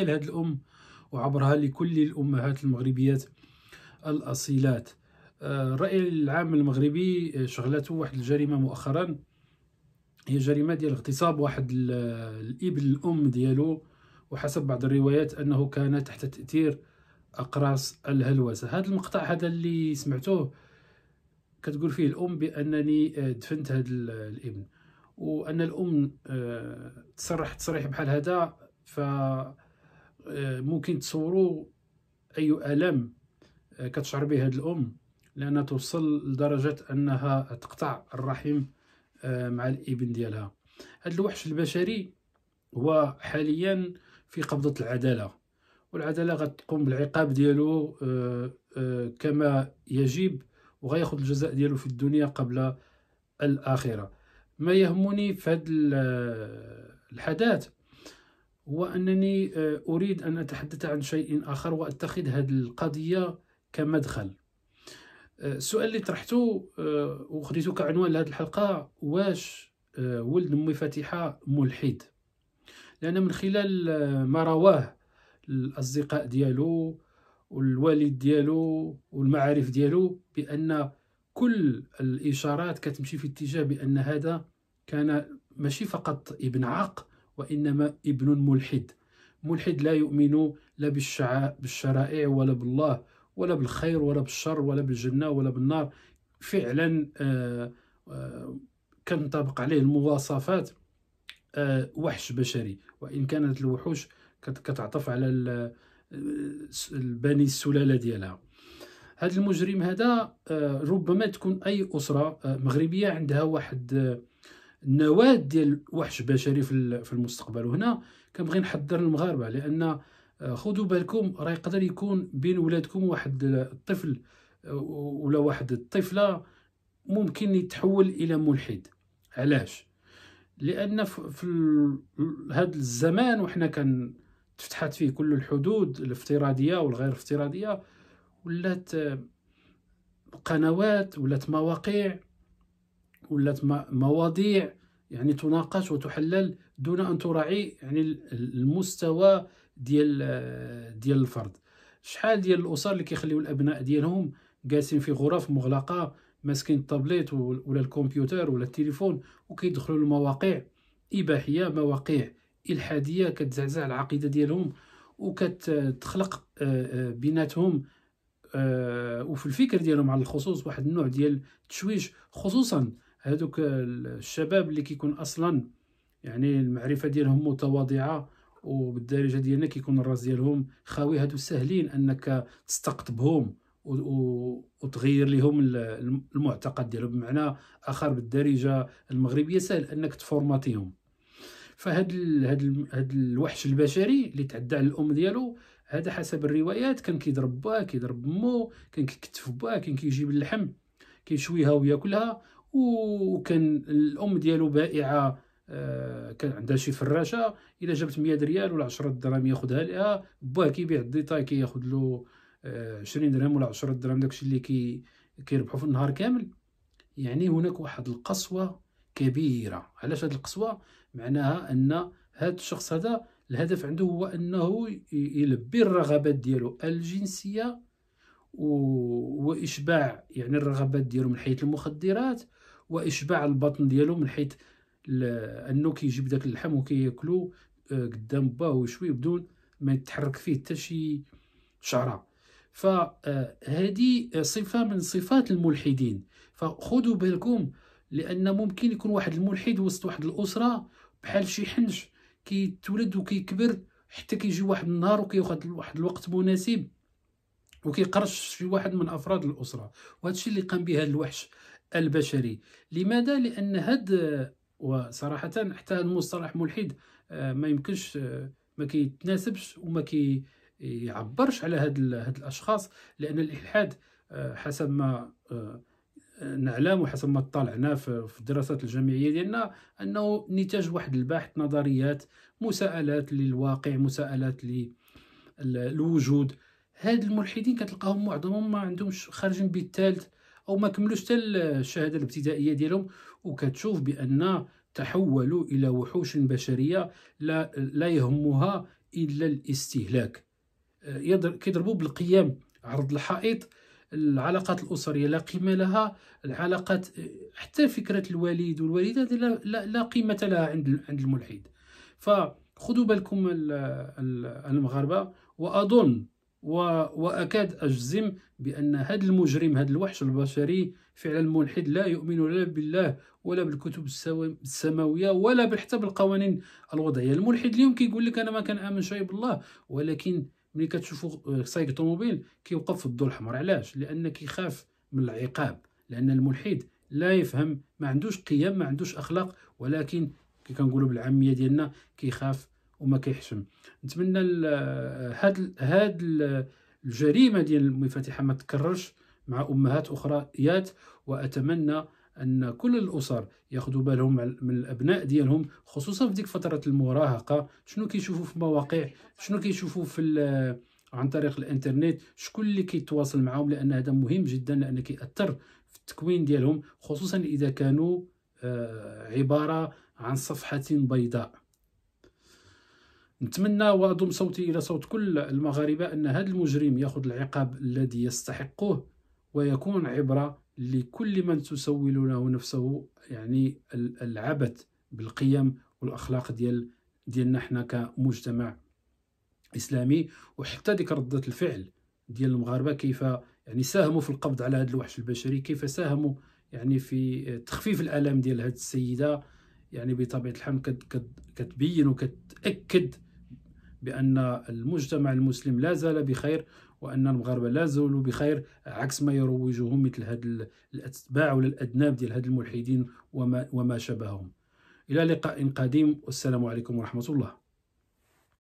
لهذه الأم وعبرها لكل الأمهات المغربيات الأصيلات الرأي آه، العام المغربي آه، شغلته واحد الجريمة مؤخرا هي جريمة ديال اغتصاب واحد آه، الابن الأم ديالو وحسب بعض الروايات أنه كان تحت تأثير أقراص الهلوسة هذا المقطع هذا اللي سمعتوه كتقول فيه الأم بأنني دفنت هذا الإبن وأن الأم تصرح تصريح بحال هذا ف آه، ممكن تصوروا اي الم آه، كتشعر به هذه الام لانها توصل لدرجه انها تقطع الرحم آه، مع الابن ديالها هذا الوحش البشري هو حاليا في قبضه العداله والعداله غتقوم بالعقاب ديالو كما يجب وغياخذ الجزاء ديالو في الدنيا قبل الاخره ما يهمني في هذا الحدث هو أنني آه، أريد أن أتحدث عن شيء آخر وأتخذ هذه القضية كمدخل آه، السؤال اللي طرحته وخديته آه، كعنوان لهذه الحلقة واش ولد أمي فاتحة ملحد لأن من خلال ما رواه الأصدقاء ديالو والوالد ديالو والمعارف ديالو بأن كل الإشارات كتمشي في اتجاه بأن هذا كان ماشي فقط ابن عاق وإنما ابن ملحد ملحد لا يؤمن لا بالشرائع ولا بالله ولا بالخير ولا بالشر ولا بالجنة ولا بالنار فعلا آه، آه، كنطبق عليه المواصفات آه، وحش بشري وإن كانت الوحوش كتعطف على البني السلالة ديالها هذا المجرم هذا ربما تكون أي أسرة مغربية عندها واحد النواه ديال وحش بشري في المستقبل وهنا كنبغي نحذر المغاربه لان آه، خذوا بالكم راه يقدر يكون بين ولادكم واحد الطفل آه، ولا واحد الطفله ممكن يتحول الى ملحد علاش لان في هذا الزمان وحنا كان تفتحت فيه كل الحدود الافتراضيه والغير افتراضيه ولات آه، قنوات ولات مواقع ولات مواضيع يعني تناقش وتحلل دون ان تراعي يعني المستوى ديال ديال الفرد شحال ديال الاسر اللي كيخليو الابناء ديالهم جالسين في غرف مغلقه ماسكين الطابليت ولا الكمبيوتر ولا التليفون وكيدخلوا لمواقع اباحيه مواقع الحاديه كتزعزع العقيده ديالهم وكتخلق آه، آه، بيناتهم آه، وفي الفكر ديالهم على الخصوص واحد النوع ديال التشويش خصوصا هذوك الشباب اللي كيكون اصلا يعني المعرفه ديالهم متواضعه وبالدارجه ديالنا كيكون الراس ديالهم خاوي هادو ساهلين انك تستقطبهم وتغير لهم المعتقد ديالهم بمعنى اخر بالدارجه المغربيه سهل انك تفورماتيهم فهاد الـ هاد, الـ هاد الوحش البشري اللي تعدى على الام ديالو هذا حسب الروايات كان كيضرب باه كيضرب مو كان كيكتف باه كان كيجيب اللحم كيشويها وياكلها وكان الام ديالو بائعه آه، كان عندها شي فراشه الا جابت 100 ريال ولا 10 دراهم ياخذها لها باه كيبيع الديتاي كياخذ له 20 آه، درهم ولا 10 درهم داكشي اللي كي كيربحوا في النهار كامل يعني هناك واحد القسوه كبيره علاش هذه القسوه معناها ان هذا الشخص هذا الهدف عنده هو انه يلبي الرغبات ديالو الجنسيه واشباع يعني الرغبات ديالو من حيث المخدرات واشباع البطن ديالو من حيث انه كيجيب داك اللحم وكياكلو آه، قدام باه وشوي بدون ما يتحرك فيه حتى شي شعره فهذه آه، آه، صفه من صفات الملحدين فخذوا بالكم لان ممكن يكون واحد الملحد وسط واحد الاسره بحال شي حنج كيتولد وكيكبر حتى كيجي واحد النهار وكياخذ واحد الوقت مناسب وكيقرش في واحد من افراد الاسره وهذا الشيء اللي قام به هذا الوحش البشري لماذا لان هاد وصراحه حتى المصطلح ملحد آه، ما يمكنش آه، ما كيتناسبش وما كيعبرش على هاد هاد الاشخاص لان الالحاد آه، حسب ما نعلم وحسب ما اطلعنا في الدراسات الجامعيه ديالنا انه نتاج واحد البحث نظريات مساءلات للواقع مساءلات للوجود هاد الملحدين كتلقاهم معظمهم ما عندهمش خارجين بالثالث او ما كملوش حتى الشهاده الابتدائيه ديالهم وكتشوف بان تحولوا الى وحوش بشريه لا لا يهمها الا الاستهلاك آه، كيضربوا بالقيم عرض الحائط العلاقات الاسريه لا قيمه لها العلاقات آه، حتى فكره الوالد والوالده لا, لا, قيمه لها عند عند الملحد فخذوا بالكم المغاربه واظن و... واكاد اجزم بان هذا المجرم هذا الوحش البشري فعلا ملحد لا يؤمن لا بالله ولا بالكتب السماويه ولا حتى بالقوانين الوضعيه الملحد اليوم كيقول لك انا ما كنامن شيء بالله ولكن ملي كتشوفوا سايق طوموبيل كيوقف في الضوء الاحمر علاش لان كيخاف من العقاب لان الملحد لا يفهم ما عندوش قيم ما عندوش اخلاق ولكن كي كنقولوا بالعاميه ديالنا كيخاف وما كيحشم نتمنى هاد هاد الجريمه ديال المفاتيح ما تكررش مع امهات اخرىات واتمنى ان كل الاسر ياخذوا بالهم من الابناء ديالهم خصوصا في ديك فتره المراهقه شنو كيشوفوا في مواقع شنو كيشوفوا في عن طريق الانترنت شكون اللي كيتواصل معاهم لان هذا مهم جدا لان كيأثر في التكوين ديالهم خصوصا اذا كانوا آه، عباره عن صفحه بيضاء نتمنى واضم صوتي الى صوت كل المغاربه ان هذا المجرم ياخذ العقاب الذي يستحقه ويكون عبره لكل من تسول له نفسه يعني العبث بالقيم والاخلاق ديال ديالنا حنا كمجتمع اسلامي وحتى ديك رده الفعل ديال المغاربه كيف يعني ساهموا في القبض على هذا الوحش البشري كيف ساهموا يعني في تخفيف الالم ديال هذه السيده يعني بطبيعه الحال كتبين وكتاكد بأن المجتمع المسلم لا زال بخير وأن المغاربة لا زالوا بخير عكس ما يروجه مثل هاد الأتباع ولا الأذناب ديال هاد الملحدين وما, وما شابههم إلى لقاء قديم والسلام عليكم ورحمة الله